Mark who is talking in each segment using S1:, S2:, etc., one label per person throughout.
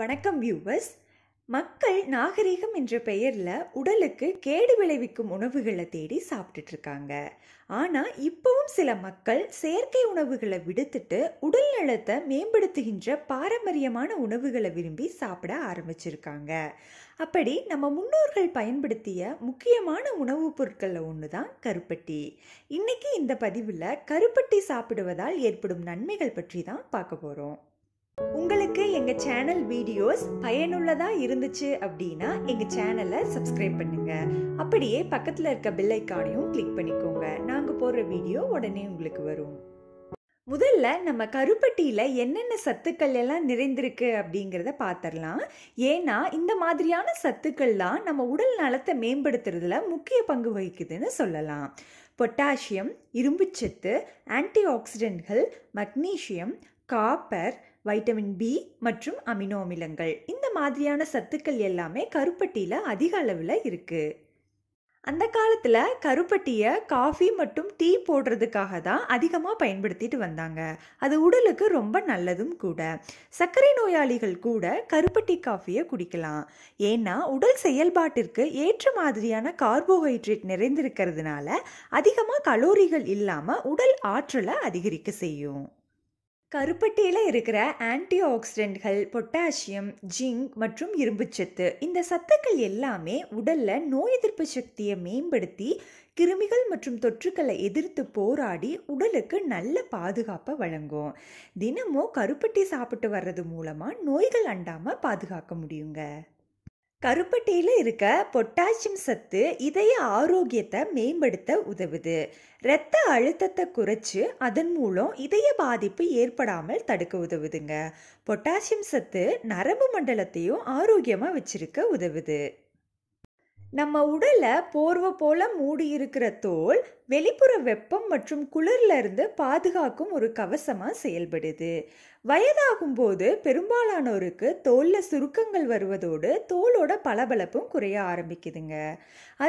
S1: வணக்கம் வியூவர்ஸ் மக்கள் நாகரீகம் என்ற பெயரில் உடலுக்கு கேடு விளைவிக்கும் உணவுகளை தேடி சாப்பிட்டுட்டு இருக்காங்க ஆனால் இப்போவும் சில மக்கள் செயற்கை உணவுகளை விடுத்துட்டு உடல் நலத்தை மேம்படுத்துகின்ற பாரம்பரியமான உணவுகளை விரும்பி சாப்பிட ஆரம்பிச்சிருக்காங்க அப்படி நம்ம முன்னோர்கள் பயன்படுத்திய முக்கியமான உணவுப் பொருட்களில் ஒன்று தான் கருப்பட்டி இன்னைக்கு இந்த பதிவில் கருப்பட்டி சாப்பிடுவதால் ஏற்படும் நன்மைகள் பற்றி தான் பார்க்க போகிறோம் உங்களுக்கு எங்கள் சேனல் வீடியோஸ் பயனுள்ளதாக இருந்துச்சு அப்படின்னா எங்கள் சேனலை சப்ஸ்கிரைப் பண்ணுங்கள் அப்படியே பக்கத்தில் இருக்க பில்லைக்கானையும் கிளிக் பண்ணிக்கோங்க நாங்கள் போடுற வீடியோ உடனே உங்களுக்கு வரும் முதல்ல நம்ம கருப்பட்டியில் என்னென்ன சத்துக்கள் எல்லாம் நிறைந்திருக்கு அப்படிங்கிறத பார்த்துடலாம் ஏன்னா இந்த மாதிரியான சத்துக்கள்லாம் நம்ம உடல் நலத்தை மேம்படுத்துறதுல முக்கிய பங்கு வகிக்குதுன்னு சொல்லலாம் பொட்டாசியம் இரும்புச்சத்து ஆன்டிஆக்சிடென்ட்கள் மக்னீஷியம் காப்பர் வைட்டமின் பி மற்றும் அமினோ அமிலங்கள் இந்த மாதிரியான சத்துக்கள் எல்லாமே கருப்பட்டியில் அதிக அளவில் இருக்குது அந்த காலத்தில் கருப்பட்டியை காஃபி மற்றும் டீ போடுறதுக்காக தான் அதிகமாக பயன்படுத்திட்டு வந்தாங்க அது உடலுக்கு ரொம்ப நல்லதும் கூட சர்க்கரை நோயாளிகள் கூட கருப்பட்டி காஃபியை குடிக்கலாம் ஏன்னா உடல் செயல்பாட்டிற்கு ஏற்ற மாதிரியான கார்போஹைட்ரேட் நிறைந்திருக்கிறதுனால அதிகமாக கலோரிகள் இல்லாமல் உடல் ஆற்றலை அதிகரிக்க செய்யும் கருப்பட்டியில் இருக்கிற ஆன்டி ஆக்சிடென்ட்கள் பொட்டாசியம் ஜிங்க் மற்றும் இரும்புச்சத்து இந்த சத்துக்கள் எல்லாமே உடலில் நோய் எதிர்ப்பு சக்தியை மேம்படுத்தி கிருமிகள் மற்றும் தொற்றுக்களை எதிர்த்து போராடி உடலுக்கு நல்ல பாதுகாப்பை வழங்கும் தினமும் கருப்பட்டி சாப்பிட்டு வர்றது மூலமாக நோய்கள் அண்டாமல் பாதுகாக்க முடியுங்க கருப்பட்டியில் இருக்க பொட்டாசியம் சத்து இதய ஆரோக்கியத்தை மேம்படுத்த உதவுது இரத்த அழுத்தத்தை குறைச்சி அதன் மூலம் இதய பாதிப்பு ஏற்படாமல் தடுக்க உதவுதுங்க பொட்டாசியம் சத்து நரம்பு மண்டலத்தையும் ஆரோக்கியமாக வச்சிருக்க உதவுது நம்ம உடலை போர்வை போல மூடி இருக்கிற தோல் வெளிப்புற வெப்பம் மற்றும் குளிர்ல இருந்து பாதுகாக்கும் ஒரு கவசமாக செயல்படுது வயதாகும் போது பெரும்பாலானோருக்கு தோலில் சுருக்கங்கள் வருவதோடு தோலோட பளபளப்பும் குறைய ஆரம்பிக்குதுங்க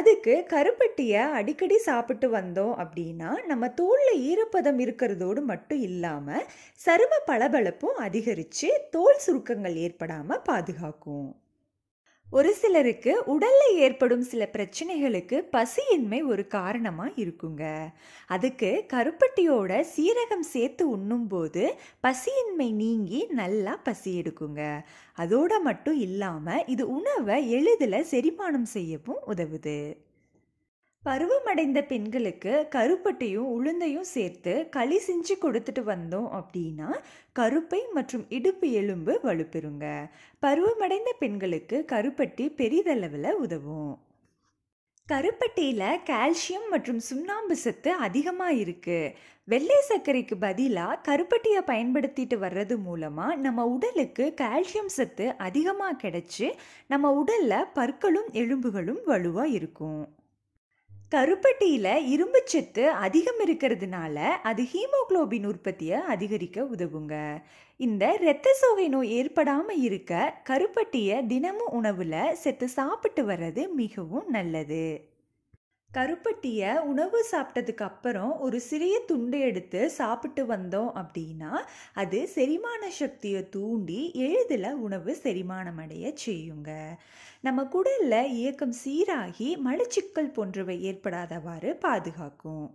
S1: அதுக்கு கருப்பட்டியை அடிக்கடி சாப்பிட்டு வந்தோம் அப்படின்னா நம்ம தோலில் ஈரப்பதம் இருக்கிறதோடு மட்டும் இல்லாமல் சரும பளபளப்பும் அதிகரித்து தோல் சுருக்கங்கள் ஏற்படாமல் பாதுகாக்கும் ஒரு சிலருக்கு உடல்ல ஏற்படும் சில பிரச்சனைகளுக்கு பசியின்மை ஒரு காரணமா இருக்குங்க அதுக்கு கருப்பட்டியோட சீரகம் சேர்த்து உண்ணும்போது பசியின்மை நீங்கி நல்லா பசி எடுக்குங்க அதோட மட்டும் இல்லாம இது உணவை எளிதில் செரிமானம் செய்யவும் உதவுது பருவமடைந்த பெண்களுக்கு கருப்பட்டையும் உளுந்தையும் சேர்த்து களி செஞ்சு கொடுத்துட்டு வந்தோம் அப்படின்னா கருப்பை மற்றும் இடுப்பு எலும்பு வலுப்பெறுங்க பருவமடைந்த பெண்களுக்கு கருப்பட்டி பெரிதளவில் உதவும் கருப்பட்டியில் கால்சியம் மற்றும் சுண்ணாம்பு சத்து அதிகமாக இருக்குது வெள்ளை சர்க்கரைக்கு பதிலாக கருப்பட்டியை பயன்படுத்திட்டு வர்றது மூலமாக நம்ம உடலுக்கு கால்சியம் சத்து அதிகமாக கிடைச்சி நம்ம உடலில் பற்களும் எலும்புகளும் வலுவாக இருக்கும் கருப்பட்டியில் இரும்பு சத்து அதிகம் இருக்கிறதுனால அது ஹீமோக்ளோபின் உற்பத்தியை அதிகரிக்க உதவுங்க இந்த இரத்த சோகை நோய் ஏற்படாமல் இருக்க கருப்பட்டியை தினமும் உணவில் செத்து சாப்பிட்டு வர்றது மிகவும் நல்லது கருப்பட்டியை உணவு சாப்பிட்டதுக்கு அப்புறம் ஒரு சிறிய துண்டு எடுத்து சாப்பிட்டு வந்தோம் அப்படின்னா அது செரிமான சக்தியை தூண்டி எளிதில் உணவு செரிமானம் அடைய செய்யுங்க நம்ம குடலில் இயக்கம் சீராகி மலச்சிக்கல் போன்றவை ஏற்படாதவாறு பாதுகாக்கும்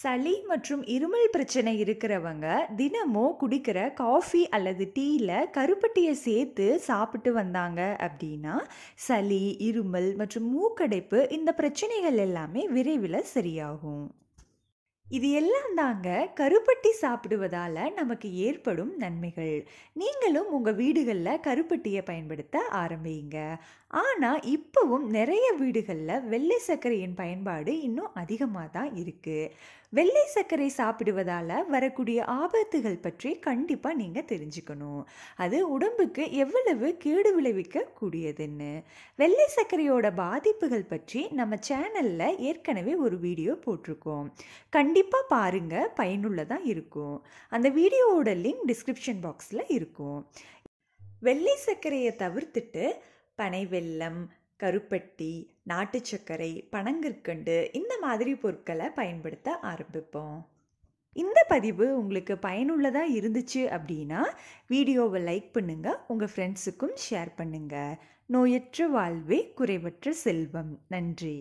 S1: சளி மற்றும் இருமல் பிரச்சனை இருக்கிறவங்க தினமும் குடிக்கிற காஃபி அல்லது டீயில் கருப்பட்டியை சேர்த்து சாப்பிட்டு வந்தாங்க அப்படின்னா சளி இருமல் மற்றும் மூக்கடைப்பு இந்த பிரச்சனைகள் எல்லாமே விரைவில் சரியாகும் இது எல்லாம் தாங்க கருப்பட்டி சாப்பிடுவதால் நமக்கு ஏற்படும் நன்மைகள் நீங்களும் உங்கள் வீடுகளில் கருப்பட்டியை பயன்படுத்த ஆரம்பிங்க ஆனால் இப்போவும் நிறைய வீடுகளில் வெள்ளை சர்க்கரையின் பயன்பாடு இன்னும் அதிகமாக தான் இருக்குது வெள்ளை சர்க்கரை சாப்பிடுவதால் வரக்கூடிய ஆபத்துகள் பற்றி கண்டிப்பாக நீங்கள் தெரிஞ்சுக்கணும் அது உடம்புக்கு எவ்வளவு கேடு விளைவிக்க கூடியதுன்னு வெள்ளை சர்க்கரையோட பாதிப்புகள் பற்றி நம்ம சேனலில் ஏற்கனவே ஒரு வீடியோ போட்டிருக்கோம் கண்டி கண்டிப்பாக பாருங்கள் பயனுள்ளதாக இருக்கும் அந்த வீடியோவோட லிங்க் டிஸ்கிரிப்ஷன் பாக்ஸில் இருக்கும் வெள்ளை சர்க்கரையை தவிர்த்துட்டு பனை வெள்ளம் கருப்பட்டி நாட்டு சர்க்கரை பனங்கற்கண்டு இந்த மாதிரி பொருட்களை பயன்படுத்த ஆரம்பிப்போம் இந்த பதிவு உங்களுக்கு பயனுள்ளதாக இருந்துச்சு அப்படின்னா வீடியோவை லைக் பண்ணுங்கள் உங்கள் ஃப்ரெண்ட்ஸுக்கும் ஷேர் பண்ணுங்கள் நோயற்ற வாழ்வே குறைவற்ற செல்வம் நன்றி